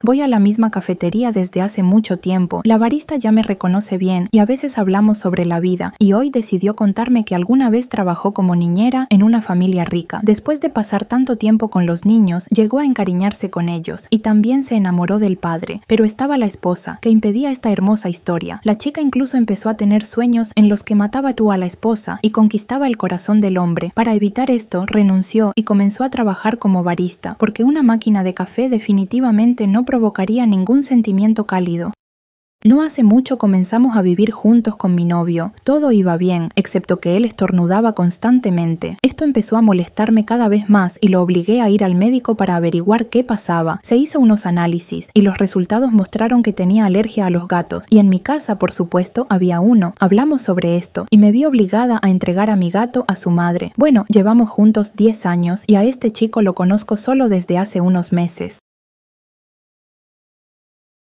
Voy a la misma cafetería desde hace mucho tiempo, la barista ya me reconoce bien y a veces hablamos sobre la vida, y hoy decidió contarme que alguna vez trabajó como niñera en una familia rica. Después de pasar tanto tiempo con los niños, llegó a encariñarse con ellos y también se enamoró del padre, pero estaba la esposa, que impedía esta hermosa historia. La chica incluso empezó a tener sueños en los que mataba tú a la esposa y conquistaba el corazón del hombre. Para evitar esto, renunció y comenzó a trabajar como barista, porque una máquina de café definitivamente no provocaría ningún sentimiento cálido. No hace mucho comenzamos a vivir juntos con mi novio. Todo iba bien, excepto que él estornudaba constantemente. Esto empezó a molestarme cada vez más y lo obligué a ir al médico para averiguar qué pasaba. Se hizo unos análisis y los resultados mostraron que tenía alergia a los gatos. Y en mi casa, por supuesto, había uno. Hablamos sobre esto y me vi obligada a entregar a mi gato a su madre. Bueno, llevamos juntos 10 años y a este chico lo conozco solo desde hace unos meses.